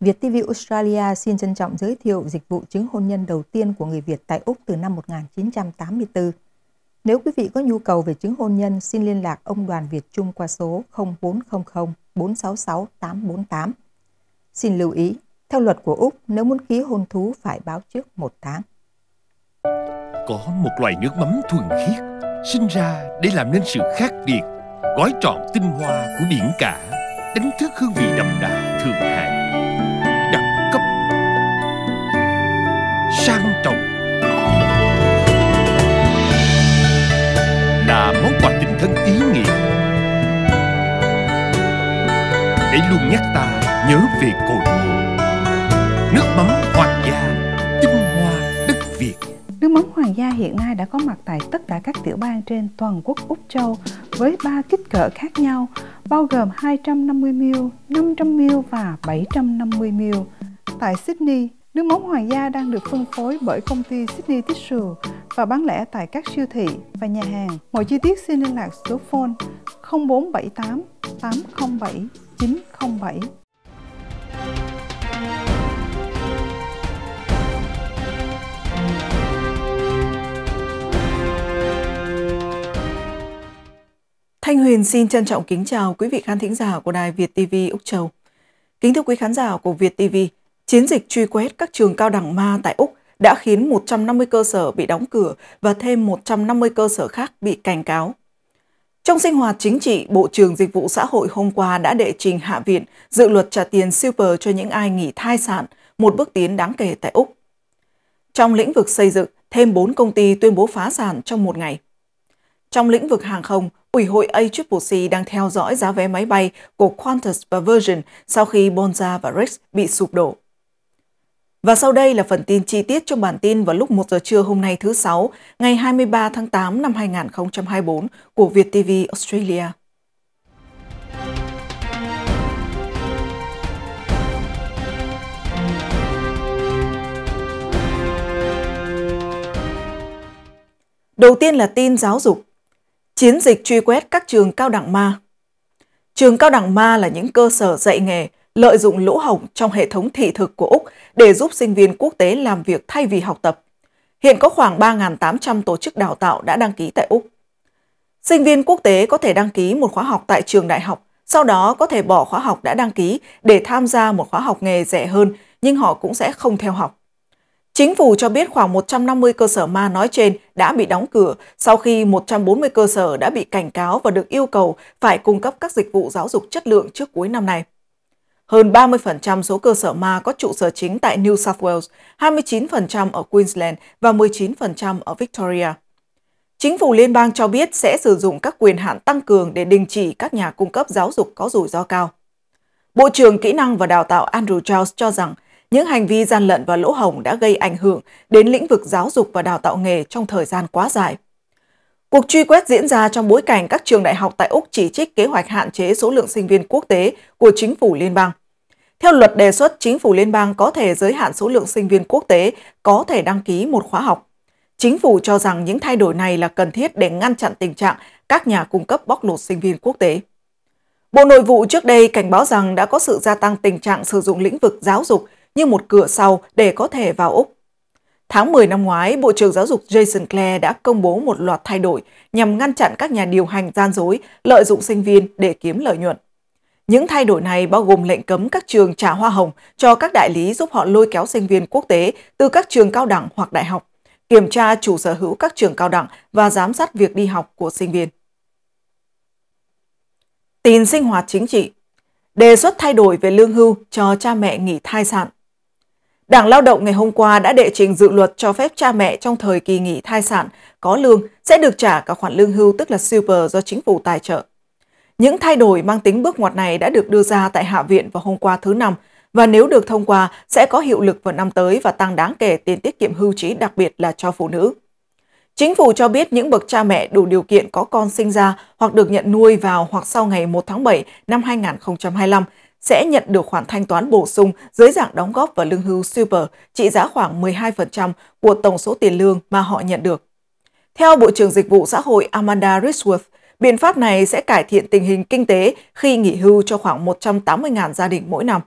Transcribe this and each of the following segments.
Việt TV Australia xin trân trọng giới thiệu dịch vụ chứng hôn nhân đầu tiên của người Việt tại Úc từ năm 1984. Nếu quý vị có nhu cầu về chứng hôn nhân, xin liên lạc ông Đoàn Việt Trung qua số 0400 466 848. Xin lưu ý, theo luật của Úc, nếu muốn ký hôn thú phải báo trước một tháng. Có một loài nước mắm thuần khiết, sinh ra để làm nên sự khác biệt, gói trọn tinh hoa của biển cả, đánh thức hương vị đậm đà thượng hạng thân ý nghĩa Để luôn nhắc ta nhớ về cội nguồn Nước mắm hoàng gia tinh hoa đất Việt Nước mắm hoàng gia hiện nay đã có mặt tại tất cả các tiểu bang trên toàn quốc Úc Châu với ba kích cỡ khác nhau bao gồm 250ml, 500ml và 750ml. Tại Sydney, Nước mắm Hoàng gia đang được phân phối bởi công ty Sydney Tissue và bán lẻ tại các siêu thị và nhà hàng. Mọi chi tiết xin liên lạc số phone 0478 807 907. Thanh Huyền xin trân trọng kính chào quý vị khán thính giả của Đài Việt TV Úc Châu. Kính thưa quý khán giả của Việt TV, Chiến dịch truy quét các trường cao đẳng ma tại Úc đã khiến 150 cơ sở bị đóng cửa và thêm 150 cơ sở khác bị cảnh cáo. Trong sinh hoạt chính trị, Bộ trưởng Dịch vụ Xã hội hôm qua đã đệ trình Hạ viện dự luật trả tiền super cho những ai nghỉ thai sản, một bước tiến đáng kể tại Úc. Trong lĩnh vực xây dựng, thêm 4 công ty tuyên bố phá sản trong một ngày. Trong lĩnh vực hàng không, Ủy hội ACCC đang theo dõi giá vé máy bay của Qantas và Virgin sau khi Bonza và Rex bị sụp đổ. Và sau đây là phần tin chi tiết trong bản tin vào lúc 1 giờ trưa hôm nay thứ Sáu, ngày 23 tháng 8 năm 2024 của Việt TV Australia. Đầu tiên là tin giáo dục. Chiến dịch truy quét các trường cao đẳng ma. Trường cao đẳng ma là những cơ sở dạy nghề lợi dụng lỗ hổng trong hệ thống thị thực của Úc để giúp sinh viên quốc tế làm việc thay vì học tập. Hiện có khoảng 3.800 tổ chức đào tạo đã đăng ký tại Úc. Sinh viên quốc tế có thể đăng ký một khóa học tại trường đại học, sau đó có thể bỏ khóa học đã đăng ký để tham gia một khóa học nghề rẻ hơn, nhưng họ cũng sẽ không theo học. Chính phủ cho biết khoảng 150 cơ sở ma nói trên đã bị đóng cửa sau khi 140 cơ sở đã bị cảnh cáo và được yêu cầu phải cung cấp các dịch vụ giáo dục chất lượng trước cuối năm này. Hơn 30% số cơ sở ma có trụ sở chính tại New South Wales, 29% ở Queensland và 19% ở Victoria. Chính phủ liên bang cho biết sẽ sử dụng các quyền hạn tăng cường để đình chỉ các nhà cung cấp giáo dục có rủi ro cao. Bộ trưởng Kỹ năng và Đào tạo Andrew Charles cho rằng những hành vi gian lận và lỗ hổng đã gây ảnh hưởng đến lĩnh vực giáo dục và đào tạo nghề trong thời gian quá dài. Cuộc truy quét diễn ra trong bối cảnh các trường đại học tại Úc chỉ trích kế hoạch hạn chế số lượng sinh viên quốc tế của chính phủ liên bang. Theo luật đề xuất, chính phủ liên bang có thể giới hạn số lượng sinh viên quốc tế có thể đăng ký một khóa học. Chính phủ cho rằng những thay đổi này là cần thiết để ngăn chặn tình trạng các nhà cung cấp bóc lột sinh viên quốc tế. Bộ Nội vụ trước đây cảnh báo rằng đã có sự gia tăng tình trạng sử dụng lĩnh vực giáo dục như một cửa sau để có thể vào Úc. Tháng 10 năm ngoái, Bộ trưởng Giáo dục Jason Clare đã công bố một loạt thay đổi nhằm ngăn chặn các nhà điều hành gian dối, lợi dụng sinh viên để kiếm lợi nhuận. Những thay đổi này bao gồm lệnh cấm các trường trả hoa hồng cho các đại lý giúp họ lôi kéo sinh viên quốc tế từ các trường cao đẳng hoặc đại học, kiểm tra chủ sở hữu các trường cao đẳng và giám sát việc đi học của sinh viên. Tin sinh hoạt chính trị Đề xuất thay đổi về lương hưu cho cha mẹ nghỉ thai sản Đảng Lao động ngày hôm qua đã đệ trình dự luật cho phép cha mẹ trong thời kỳ nghỉ thai sản có lương sẽ được trả cả khoản lương hưu tức là super do chính phủ tài trợ. Những thay đổi mang tính bước ngoặt này đã được đưa ra tại Hạ viện vào hôm qua thứ Năm và nếu được thông qua sẽ có hiệu lực vào năm tới và tăng đáng kể tiền tiết kiệm hưu trí đặc biệt là cho phụ nữ. Chính phủ cho biết những bậc cha mẹ đủ điều kiện có con sinh ra hoặc được nhận nuôi vào hoặc sau ngày 1 tháng 7 năm 2025 sẽ nhận được khoản thanh toán bổ sung dưới dạng đóng góp vào lương hưu super trị giá khoảng 12% của tổng số tiền lương mà họ nhận được. Theo Bộ trưởng Dịch vụ Xã hội Amanda Ridsworth, Biện pháp này sẽ cải thiện tình hình kinh tế khi nghỉ hưu cho khoảng 180.000 gia đình mỗi năm.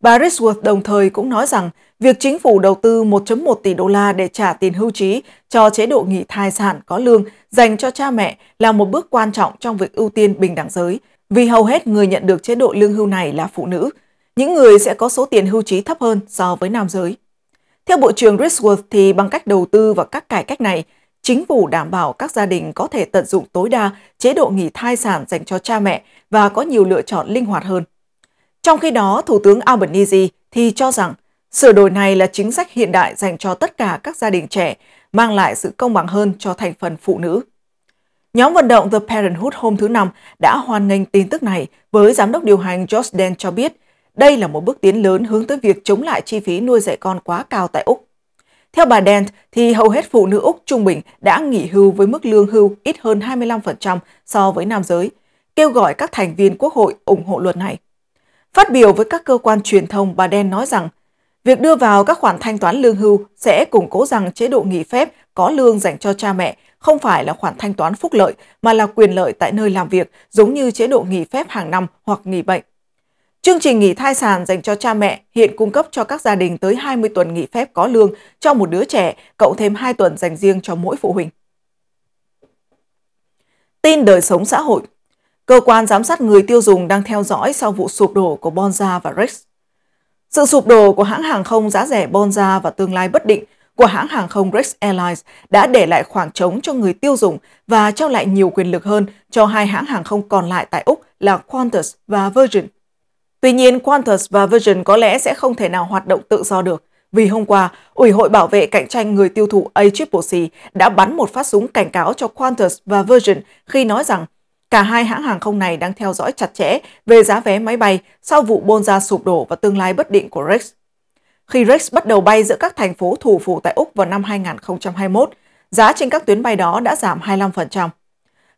Bà Ritzworth đồng thời cũng nói rằng việc chính phủ đầu tư 1.1 tỷ đô la để trả tiền hưu trí cho chế độ nghỉ thai sản có lương dành cho cha mẹ là một bước quan trọng trong việc ưu tiên bình đẳng giới, vì hầu hết người nhận được chế độ lương hưu này là phụ nữ. Những người sẽ có số tiền hưu trí thấp hơn so với nam giới. Theo Bộ trưởng Ritzworth thì bằng cách đầu tư vào các cải cách này, chính phủ đảm bảo các gia đình có thể tận dụng tối đa chế độ nghỉ thai sản dành cho cha mẹ và có nhiều lựa chọn linh hoạt hơn. Trong khi đó, Thủ tướng Albanese thì cho rằng sửa đổi này là chính sách hiện đại dành cho tất cả các gia đình trẻ, mang lại sự công bằng hơn cho thành phần phụ nữ. Nhóm vận động The Parenthood hôm thứ Năm đã hoan nghênh tin tức này với giám đốc điều hành Josh Dan cho biết đây là một bước tiến lớn hướng tới việc chống lại chi phí nuôi dạy con quá cao tại Úc. Theo bà Dent, thì hầu hết phụ nữ Úc trung bình đã nghỉ hưu với mức lương hưu ít hơn 25% so với nam giới, kêu gọi các thành viên quốc hội ủng hộ luật này. Phát biểu với các cơ quan truyền thông, bà Dent nói rằng, việc đưa vào các khoản thanh toán lương hưu sẽ củng cố rằng chế độ nghỉ phép có lương dành cho cha mẹ không phải là khoản thanh toán phúc lợi mà là quyền lợi tại nơi làm việc giống như chế độ nghỉ phép hàng năm hoặc nghỉ bệnh. Chương trình nghỉ thai sản dành cho cha mẹ hiện cung cấp cho các gia đình tới 20 tuần nghỉ phép có lương cho một đứa trẻ, cộng thêm 2 tuần dành riêng cho mỗi phụ huynh. Tin đời sống xã hội Cơ quan giám sát người tiêu dùng đang theo dõi sau vụ sụp đổ của Bonza và Rex. Sự sụp đổ của hãng hàng không giá rẻ Bonza và tương lai bất định của hãng hàng không Rex Airlines đã để lại khoảng trống cho người tiêu dùng và trao lại nhiều quyền lực hơn cho hai hãng hàng không còn lại tại Úc là Qantas và Virgin. Tuy nhiên, Qantas và Virgin có lẽ sẽ không thể nào hoạt động tự do được, vì hôm qua, Ủy hội Bảo vệ Cạnh tranh Người tiêu thụ ACCC đã bắn một phát súng cảnh cáo cho Qantas và Virgin khi nói rằng cả hai hãng hàng không này đang theo dõi chặt chẽ về giá vé máy bay sau vụ Bonza sụp đổ và tương lai bất định của Rex. Khi Rex bắt đầu bay giữa các thành phố thủ phủ tại Úc vào năm 2021, giá trên các tuyến bay đó đã giảm 25%.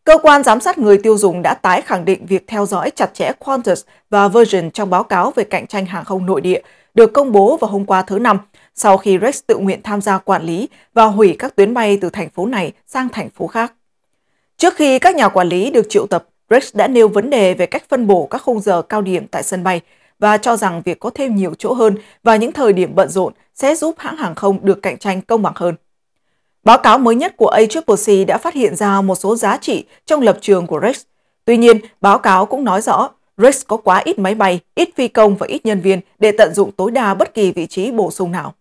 Cơ quan giám sát người tiêu dùng đã tái khẳng định việc theo dõi chặt chẽ Qantas và Virgin trong báo cáo về cạnh tranh hàng không nội địa được công bố vào hôm qua thứ Năm, sau khi Rex tự nguyện tham gia quản lý và hủy các tuyến bay từ thành phố này sang thành phố khác. Trước khi các nhà quản lý được triệu tập, Rex đã nêu vấn đề về cách phân bổ các khung giờ cao điểm tại sân bay và cho rằng việc có thêm nhiều chỗ hơn và những thời điểm bận rộn sẽ giúp hãng hàng không được cạnh tranh công bằng hơn. Báo cáo mới nhất của ACCC đã phát hiện ra một số giá trị trong lập trường của REX. Tuy nhiên, báo cáo cũng nói rõ REX có quá ít máy bay, ít phi công và ít nhân viên để tận dụng tối đa bất kỳ vị trí bổ sung nào.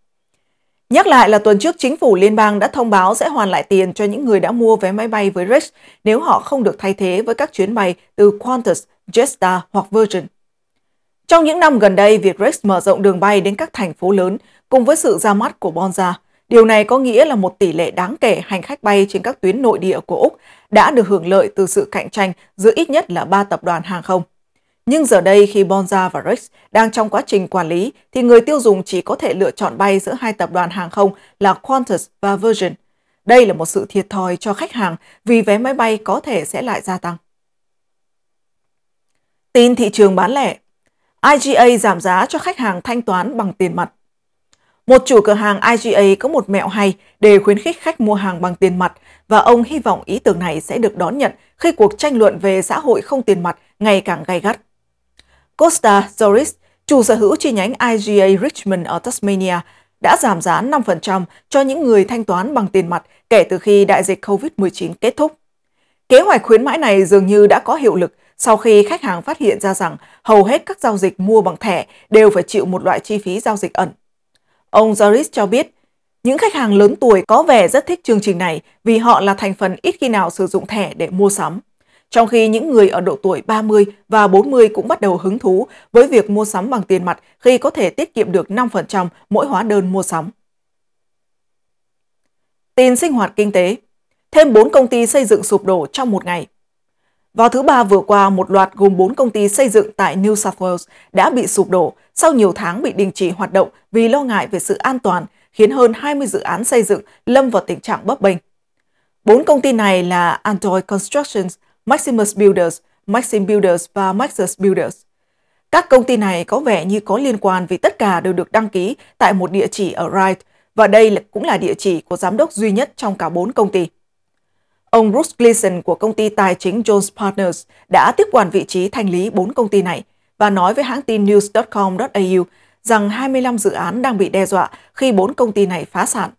Nhắc lại là tuần trước chính phủ liên bang đã thông báo sẽ hoàn lại tiền cho những người đã mua vé máy bay với Rex nếu họ không được thay thế với các chuyến bay từ Qantas, Jetstar hoặc Virgin. Trong những năm gần đây, việc Rex mở rộng đường bay đến các thành phố lớn cùng với sự ra mắt của Bonza, Điều này có nghĩa là một tỷ lệ đáng kể hành khách bay trên các tuyến nội địa của Úc đã được hưởng lợi từ sự cạnh tranh giữa ít nhất là ba tập đoàn hàng không. Nhưng giờ đây khi Bonza và Rex đang trong quá trình quản lý thì người tiêu dùng chỉ có thể lựa chọn bay giữa hai tập đoàn hàng không là Qantas và Virgin. Đây là một sự thiệt thòi cho khách hàng vì vé máy bay có thể sẽ lại gia tăng. Tin thị trường bán lẻ IGA giảm giá cho khách hàng thanh toán bằng tiền mặt một chủ cửa hàng IGA có một mẹo hay để khuyến khích khách mua hàng bằng tiền mặt và ông hy vọng ý tưởng này sẽ được đón nhận khi cuộc tranh luận về xã hội không tiền mặt ngày càng gay gắt. Costa Zoris, chủ sở hữu chi nhánh IGA Richmond ở Tasmania, đã giảm giá 5% cho những người thanh toán bằng tiền mặt kể từ khi đại dịch COVID-19 kết thúc. Kế hoạch khuyến mãi này dường như đã có hiệu lực sau khi khách hàng phát hiện ra rằng hầu hết các giao dịch mua bằng thẻ đều phải chịu một loại chi phí giao dịch ẩn. Ông Zaris cho biết, những khách hàng lớn tuổi có vẻ rất thích chương trình này vì họ là thành phần ít khi nào sử dụng thẻ để mua sắm. Trong khi những người ở độ tuổi 30 và 40 cũng bắt đầu hứng thú với việc mua sắm bằng tiền mặt khi có thể tiết kiệm được 5% mỗi hóa đơn mua sắm. Tin sinh hoạt kinh tế Thêm 4 công ty xây dựng sụp đổ trong một ngày. Vào thứ Ba vừa qua, một loạt gồm 4 công ty xây dựng tại New South Wales đã bị sụp đổ sau nhiều tháng bị đình chỉ hoạt động vì lo ngại về sự an toàn, khiến hơn 20 dự án xây dựng lâm vào tình trạng bấp bênh. Bốn công ty này là Android Constructions, Maximus Builders, Maxim Builders và Maxus Builders. Các công ty này có vẻ như có liên quan vì tất cả đều được đăng ký tại một địa chỉ ở Wright, và đây cũng là địa chỉ của giám đốc duy nhất trong cả bốn công ty. Ông Bruce Gleason của công ty tài chính Jones Partners đã tiếp quản vị trí thanh lý 4 công ty này và nói với hãng tin news.com.au rằng 25 dự án đang bị đe dọa khi 4 công ty này phá sản.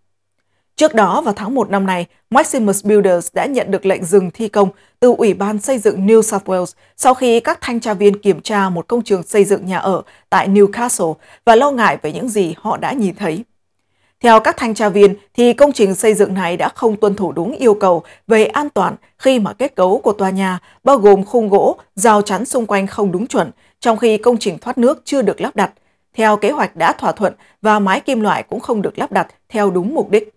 Trước đó, vào tháng 1 năm nay, Maximus Builders đã nhận được lệnh dừng thi công từ Ủy ban xây dựng New South Wales sau khi các thanh tra viên kiểm tra một công trường xây dựng nhà ở tại Newcastle và lo ngại về những gì họ đã nhìn thấy. Theo các thanh tra viên, thì công trình xây dựng này đã không tuân thủ đúng yêu cầu về an toàn khi mà kết cấu của tòa nhà bao gồm khung gỗ, rào chắn xung quanh không đúng chuẩn, trong khi công trình thoát nước chưa được lắp đặt. Theo kế hoạch đã thỏa thuận và mái kim loại cũng không được lắp đặt theo đúng mục đích.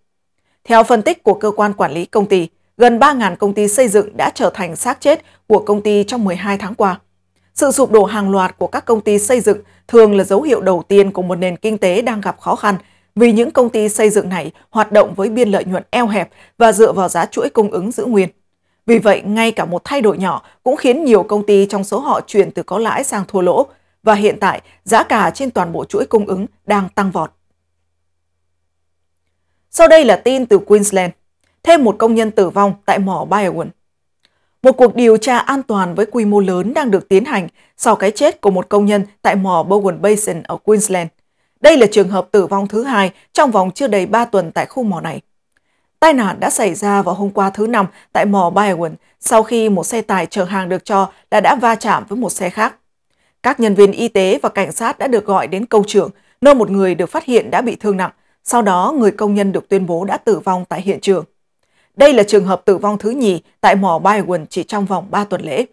Theo phân tích của cơ quan quản lý công ty, gần 3.000 công ty xây dựng đã trở thành xác chết của công ty trong 12 tháng qua. Sự sụp đổ hàng loạt của các công ty xây dựng thường là dấu hiệu đầu tiên của một nền kinh tế đang gặp khó khăn vì những công ty xây dựng này hoạt động với biên lợi nhuận eo hẹp và dựa vào giá chuỗi cung ứng giữ nguyên. Vì vậy, ngay cả một thay đổi nhỏ cũng khiến nhiều công ty trong số họ chuyển từ có lãi sang thua lỗ, và hiện tại giá cả trên toàn bộ chuỗi cung ứng đang tăng vọt. Sau đây là tin từ Queensland. Thêm một công nhân tử vong tại mỏ Biowan. Một cuộc điều tra an toàn với quy mô lớn đang được tiến hành sau cái chết của một công nhân tại mỏ Bowen Basin ở Queensland. Đây là trường hợp tử vong thứ hai trong vòng chưa đầy 3 tuần tại khu mỏ này. Tai nạn đã xảy ra vào hôm qua thứ Năm tại mỏ Byron sau khi một xe tải chở hàng được cho là đã va chạm với một xe khác. Các nhân viên y tế và cảnh sát đã được gọi đến câu trường nơi một người được phát hiện đã bị thương nặng. Sau đó, người công nhân được tuyên bố đã tử vong tại hiện trường. Đây là trường hợp tử vong thứ nhì tại mỏ Byron chỉ trong vòng 3 tuần lễ.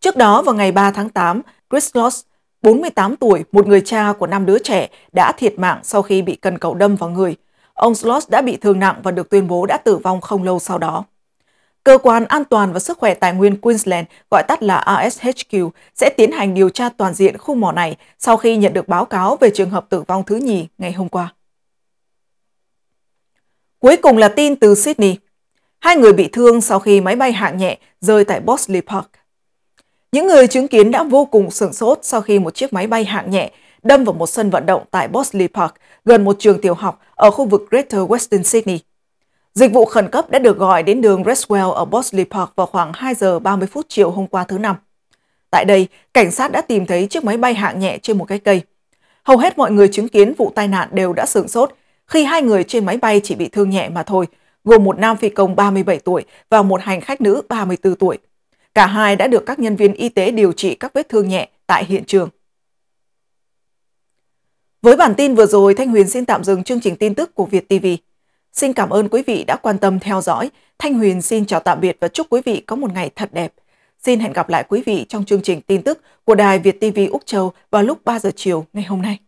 Trước đó, vào ngày 3 tháng 8, Chris Loss, 48 tuổi, một người cha của năm đứa trẻ, đã thiệt mạng sau khi bị cần cầu đâm vào người. Ông Sloss đã bị thương nặng và được tuyên bố đã tử vong không lâu sau đó. Cơ quan An toàn và Sức khỏe Tài nguyên Queensland, gọi tắt là ASHQ, sẽ tiến hành điều tra toàn diện khu mỏ này sau khi nhận được báo cáo về trường hợp tử vong thứ nhì ngày hôm qua. Cuối cùng là tin từ Sydney. Hai người bị thương sau khi máy bay hạng nhẹ rơi tại Bosley Park. Những người chứng kiến đã vô cùng sửng sốt sau khi một chiếc máy bay hạng nhẹ đâm vào một sân vận động tại Bosley Park, gần một trường tiểu học ở khu vực Greater Western Sydney. Dịch vụ khẩn cấp đã được gọi đến đường Reswell ở Bosley Park vào khoảng 2 giờ 30 phút chiều hôm qua thứ Năm. Tại đây, cảnh sát đã tìm thấy chiếc máy bay hạng nhẹ trên một cái cây. Hầu hết mọi người chứng kiến vụ tai nạn đều đã sửng sốt khi hai người trên máy bay chỉ bị thương nhẹ mà thôi, gồm một nam phi công 37 tuổi và một hành khách nữ 34 tuổi. Cả hai đã được các nhân viên y tế điều trị các vết thương nhẹ tại hiện trường. Với bản tin vừa rồi, Thanh Huyền xin tạm dừng chương trình tin tức của Việt TV. Xin cảm ơn quý vị đã quan tâm theo dõi. Thanh Huyền xin chào tạm biệt và chúc quý vị có một ngày thật đẹp. Xin hẹn gặp lại quý vị trong chương trình tin tức của Đài Việt TV Úc Châu vào lúc 3 giờ chiều ngày hôm nay.